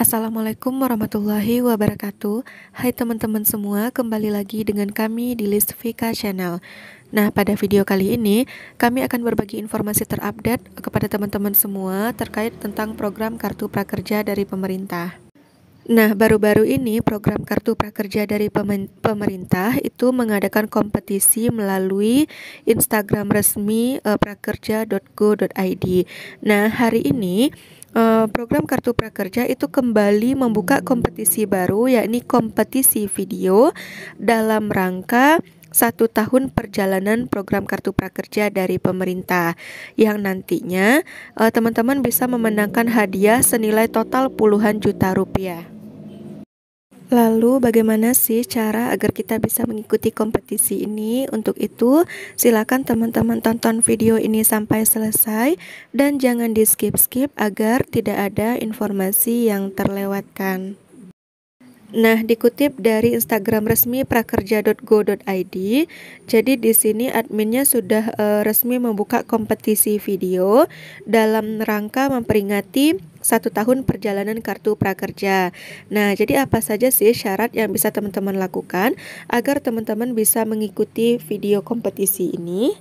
Assalamualaikum warahmatullahi wabarakatuh Hai teman-teman semua, kembali lagi dengan kami di List Vika Channel Nah, pada video kali ini, kami akan berbagi informasi terupdate kepada teman-teman semua terkait tentang program Kartu Prakerja dari pemerintah Nah, baru-baru ini program Kartu Prakerja dari pemerintah itu mengadakan kompetisi melalui Instagram resmi uh, eh, prakerja.go.id. Nah, hari ini uh, program Kartu Prakerja itu kembali membuka kompetisi baru yakni kompetisi video dalam rangka satu tahun perjalanan program kartu prakerja dari pemerintah yang nantinya eh, teman-teman uh, bisa memenangkan hadiah senilai total puluhan juta rupiah. Lalu bagaimana sih cara agar kita bisa mengikuti kompetisi ini? Untuk itu, silakan teman-teman tonton video ini sampai selesai dan jangan di skip-skip agar tidak ada informasi yang terlewatkan. Nah, dikutip dari Instagram resmi prakerja.go.id, jadi di sini adminnya sudah uh, resmi membuka kompetisi video dalam rangka memperingati satu tahun perjalanan kartu prakerja. Nah, jadi apa saja sih syarat yang bisa teman-teman lakukan agar teman-teman bisa mengikuti video kompetisi ini?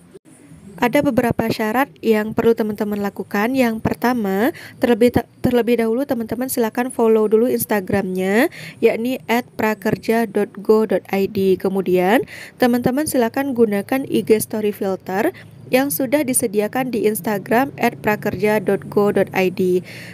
Ada beberapa syarat yang perlu teman-teman lakukan. Yang pertama, terlebih terlebih dahulu teman-teman silakan follow dulu Instagramnya, yakni @prakerja.go.id. Kemudian, teman-teman silakan gunakan IG Story Filter yang sudah disediakan di Instagram @prakerja.go.id.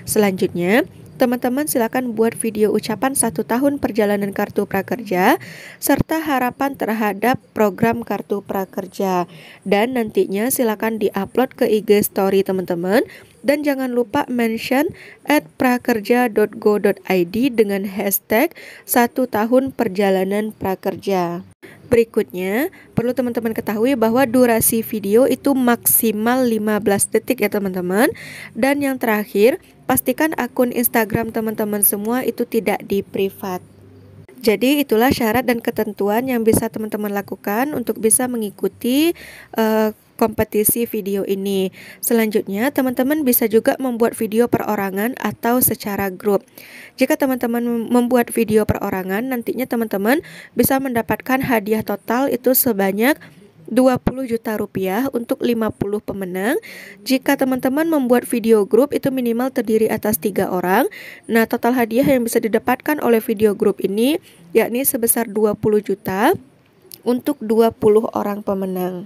Selanjutnya, Teman-teman silakan buat video ucapan satu tahun perjalanan Kartu Prakerja serta harapan terhadap program Kartu Prakerja. Dan nantinya silakan diupload ke IG story teman-teman dan jangan lupa mention at prakerja.go.id dengan hashtag satu tahun perjalanan prakerja. Berikutnya, perlu teman-teman ketahui bahwa durasi video itu maksimal 15 detik ya teman-teman. Dan yang terakhir, Pastikan akun Instagram teman-teman semua itu tidak di privat. Jadi itulah syarat dan ketentuan yang bisa teman-teman lakukan untuk bisa mengikuti uh, kompetisi video ini. Selanjutnya, teman-teman bisa juga membuat video perorangan atau secara grup. Jika teman-teman membuat video perorangan, nantinya teman-teman bisa mendapatkan hadiah total itu sebanyak 20 juta rupiah untuk 50 pemenang. Jika teman-teman membuat video grup itu minimal terdiri atas tiga orang. Nah, total hadiah yang bisa didapatkan oleh video grup ini yakni sebesar 20 juta untuk 20 orang pemenang.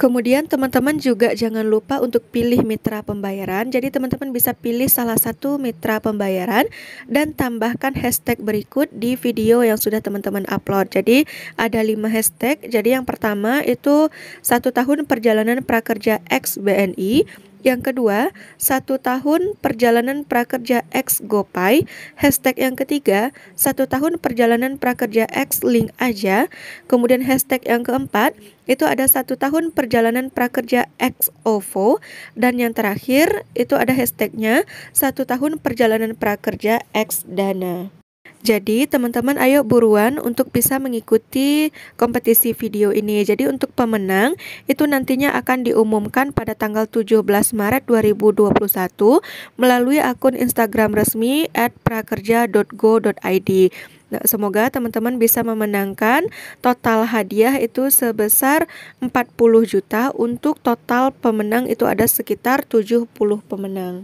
Kemudian teman-teman juga jangan lupa untuk pilih mitra pembayaran. Jadi teman-teman bisa pilih salah satu mitra pembayaran dan tambahkan hashtag berikut di video yang sudah teman-teman upload. Jadi ada 5 hashtag. Jadi yang pertama itu satu tahun perjalanan prakerja X BNI. Yang kedua, satu tahun perjalanan prakerja X GoPay. Hashtag yang ketiga, satu tahun perjalanan prakerja X Link aja. Kemudian hashtag yang keempat, itu ada satu tahun perjalanan prakerja X OVO. Dan yang terakhir, itu ada hashtagnya satu tahun perjalanan prakerja X Dana. Jadi, teman-teman ayo buruan untuk bisa mengikuti kompetisi video ini. Jadi, untuk pemenang itu nantinya akan diumumkan pada tanggal 17 Maret 2021 melalui akun Instagram resmi @prakerja.go.id. Nah, semoga teman-teman bisa memenangkan total hadiah itu sebesar 40 juta. Untuk total pemenang itu ada sekitar 70 pemenang.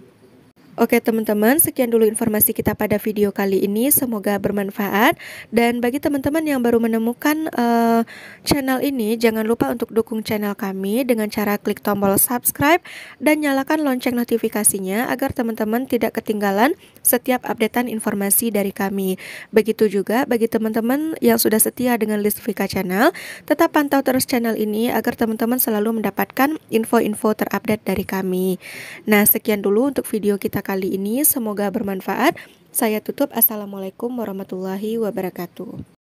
Oke teman-teman, sekian dulu informasi kita pada video kali ini. Semoga bermanfaat. Dan bagi teman-teman yang baru menemukan uh, channel ini, jangan lupa untuk dukung channel kami dengan cara klik tombol subscribe dan nyalakan lonceng notifikasinya agar teman-teman tidak ketinggalan setiap updatean informasi dari kami. Begitu juga bagi teman-teman yang sudah setia dengan list Vika Channel, tetap pantau terus channel ini agar teman-teman selalu mendapatkan info-info terupdate dari kami. Nah, sekian dulu untuk video kita kali ini. Semoga bermanfaat. Saya tutup. Assalamualaikum warahmatullahi wabarakatuh.